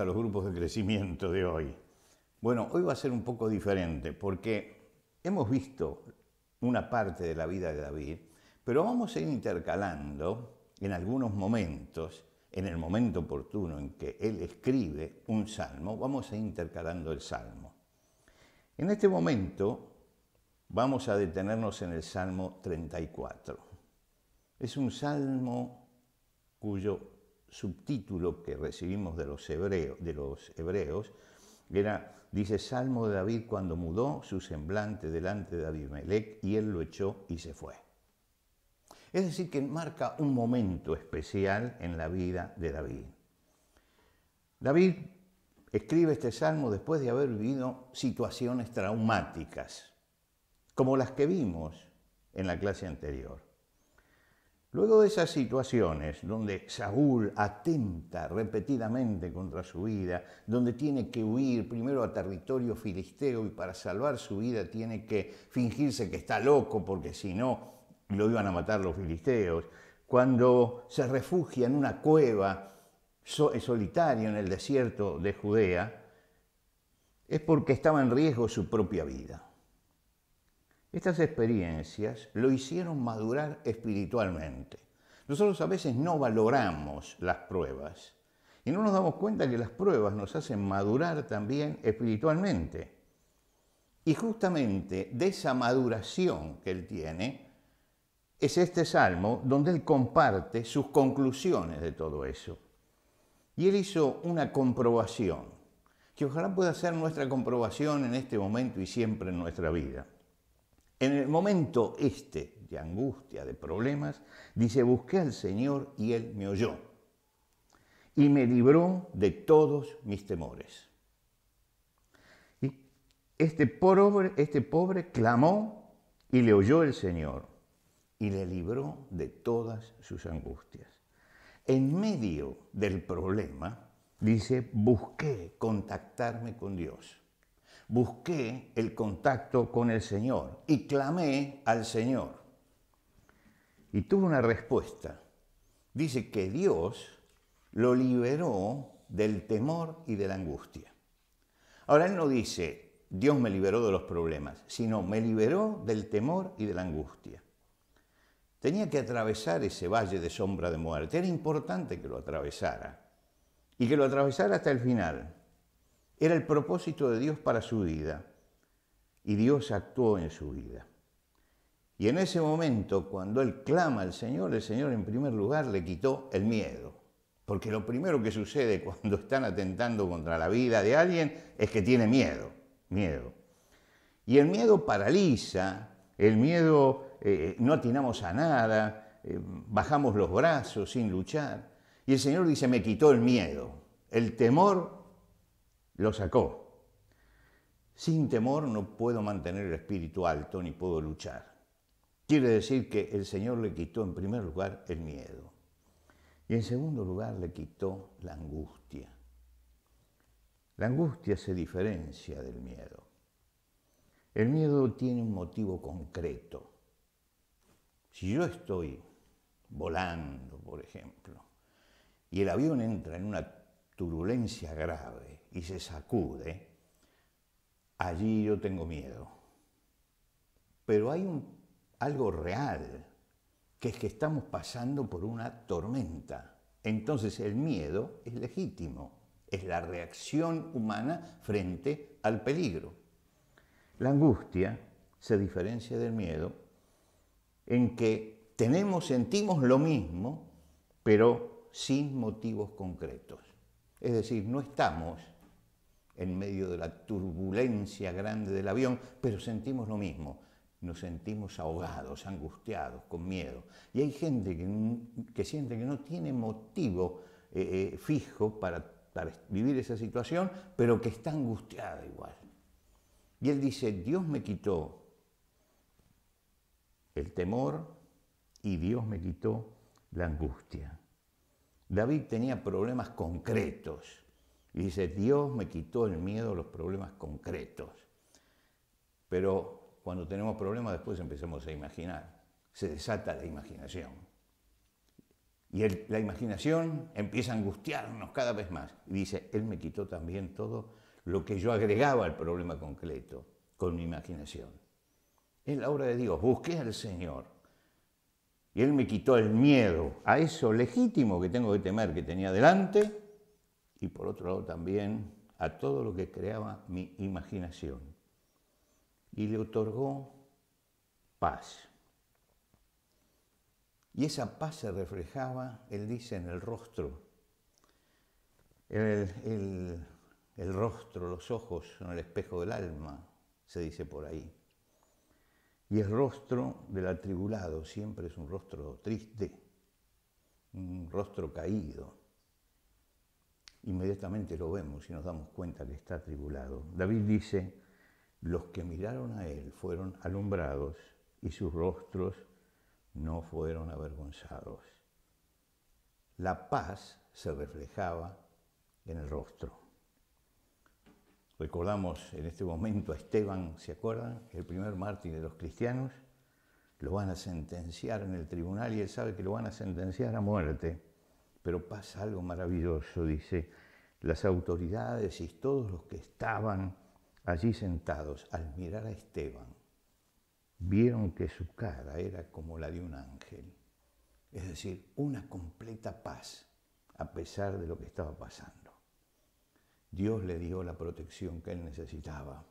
a los grupos de crecimiento de hoy. Bueno, hoy va a ser un poco diferente porque hemos visto una parte de la vida de David, pero vamos a ir intercalando en algunos momentos, en el momento oportuno en que él escribe un salmo, vamos a ir intercalando el salmo. En este momento vamos a detenernos en el Salmo 34. Es un salmo cuyo subtítulo que recibimos de los, hebreos, de los hebreos era, dice Salmo de David cuando mudó su semblante delante de Abimelech y él lo echó y se fue. Es decir, que marca un momento especial en la vida de David. David escribe este salmo después de haber vivido situaciones traumáticas, como las que vimos en la clase anterior. Luego de esas situaciones donde Saúl atenta repetidamente contra su vida, donde tiene que huir primero a territorio filisteo y para salvar su vida tiene que fingirse que está loco porque si no lo iban a matar los filisteos, cuando se refugia en una cueva solitario en el desierto de Judea, es porque estaba en riesgo su propia vida. Estas experiencias lo hicieron madurar espiritualmente. Nosotros a veces no valoramos las pruebas y no nos damos cuenta que las pruebas nos hacen madurar también espiritualmente. Y justamente de esa maduración que él tiene es este salmo donde él comparte sus conclusiones de todo eso. Y él hizo una comprobación, que ojalá pueda ser nuestra comprobación en este momento y siempre en nuestra vida. En el momento este de angustia, de problemas, dice, busqué al Señor y Él me oyó y me libró de todos mis temores. Y este pobre, este pobre clamó y le oyó el Señor y le libró de todas sus angustias. En medio del problema, dice, busqué contactarme con Dios busqué el contacto con el Señor y clamé al Señor. Y tuve una respuesta. Dice que Dios lo liberó del temor y de la angustia. Ahora él no dice, Dios me liberó de los problemas, sino me liberó del temor y de la angustia. Tenía que atravesar ese valle de sombra de muerte. Era importante que lo atravesara. Y que lo atravesara hasta el final. Era el propósito de Dios para su vida y Dios actuó en su vida. Y en ese momento, cuando él clama al Señor, el Señor en primer lugar le quitó el miedo. Porque lo primero que sucede cuando están atentando contra la vida de alguien es que tiene miedo, miedo. Y el miedo paraliza, el miedo eh, eh, no atinamos a nada, eh, bajamos los brazos sin luchar. Y el Señor dice, me quitó el miedo, el temor lo sacó. Sin temor no puedo mantener el espíritu alto ni puedo luchar. Quiere decir que el Señor le quitó en primer lugar el miedo y en segundo lugar le quitó la angustia. La angustia se diferencia del miedo. El miedo tiene un motivo concreto. Si yo estoy volando, por ejemplo, y el avión entra en una turbulencia grave, y se sacude, allí yo tengo miedo. Pero hay algo real, que es que estamos pasando por una tormenta. Entonces el miedo es legítimo, es la reacción humana frente al peligro. La angustia se diferencia del miedo en que tenemos, sentimos lo mismo, pero sin motivos concretos. Es decir, no estamos en medio de la turbulencia grande del avión, pero sentimos lo mismo, nos sentimos ahogados, angustiados, con miedo. Y hay gente que, siente que no tiene motivo eh, eh, fijo para vivir esa situación, pero que está angustiada igual. Y él dice, Dios me quitó el temor y Dios me quitó la angustia. David tenía problemas concretos y dice, Dios me quitó el miedo a los problemas concretos. Pero cuando tenemos problemas después empezamos a imaginar. Se desata la imaginación. Y la imaginación empieza a angustiarnos cada vez más. Y dice, Él me quitó también todo lo que yo agregaba al problema concreto con mi imaginación. Es la obra de Dios. Busqué al Señor. Y Él me quitó el miedo a eso legítimo que tengo que temer que tenía delante y por otro lado también a todo lo que creaba mi imaginación. Y le otorgó paz. Y esa paz se reflejaba, él dice, en el rostro. El, el, rostro, los ojos son el espejo del alma, se dice por ahí. Y el rostro del atribulado siempre es un rostro triste, un rostro caído inmediatamente lo vemos y nos damos cuenta que está atribulado. David dice, los que miraron a él fueron alumbrados y sus rostros no fueron avergonzados. La paz se reflejaba en el rostro. Recordamos en este momento a Esteban, ¿se acuerdan? El primer mártir de los cristianos. Lo van a sentenciar en el tribunal y él sabe que lo van a sentenciar a muerte. Pero pasa algo maravilloso, dice, las autoridades y todos los que estaban allí sentados al mirar a Esteban, vieron que su cara era como la de un ángel, es decir, una completa paz a pesar de lo que estaba pasando. Dios le dio la protección que él necesitaba.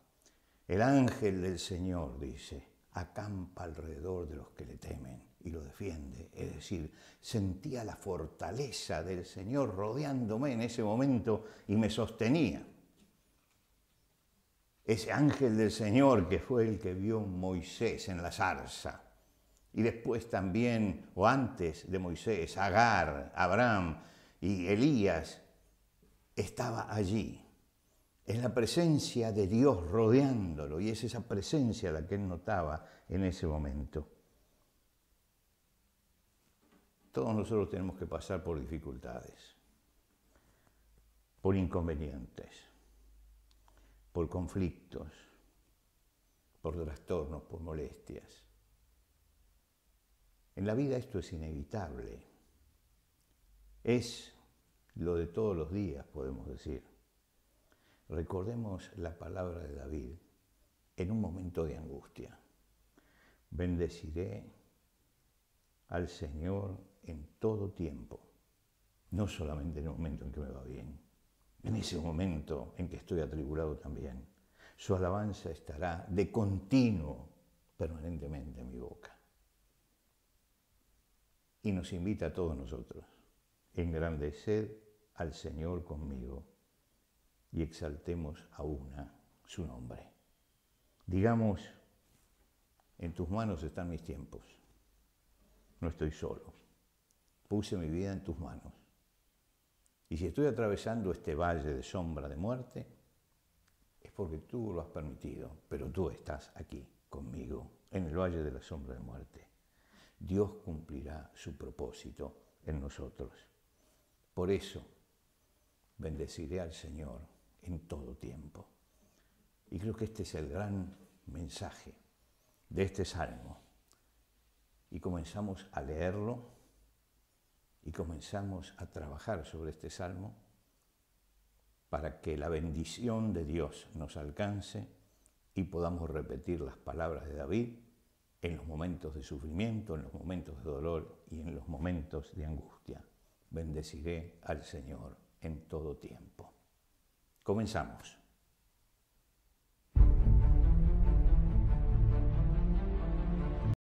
El ángel del Señor, dice, acampa alrededor de los que le temen y lo defiende. Es decir, sentía la fortaleza del Señor rodeándome en ese momento y me sostenía. Ese ángel del Señor que fue el que vio Moisés en la zarza. Y después también, o antes de Moisés, Agar, Abraham y Elías, estaba allí. en la presencia de Dios rodeándolo y es esa presencia la que él notaba en ese momento. Todos nosotros tenemos que pasar por dificultades, por inconvenientes, por conflictos, por trastornos, por molestias. En la vida esto es inevitable. Es lo de todos los días, podemos decir. Recordemos la palabra de David en un momento de angustia. Bendeciré al Señor en todo tiempo, no solamente en el momento en que me va bien, en ese momento en que estoy atribulado también. Su alabanza estará de continuo, permanentemente en mi boca. Y nos invita a todos nosotros, engrandecer al Señor conmigo y exaltemos a una su nombre. Digamos, en tus manos están mis tiempos no estoy solo. Puse mi vida en tus manos. Y si estoy atravesando este valle de sombra de muerte, es porque tú lo has permitido, pero tú estás aquí conmigo, en el valle de la sombra de muerte. Dios cumplirá su propósito en nosotros. Por eso, bendeciré al Señor en todo tiempo. Y creo que este es el gran mensaje de este salmo y comenzamos a leerlo y comenzamos a trabajar sobre este salmo para que la bendición de Dios nos alcance y podamos repetir las palabras de David en los momentos de sufrimiento, en los momentos de dolor y en los momentos de angustia. Bendeciré al Señor en todo tiempo. Comenzamos.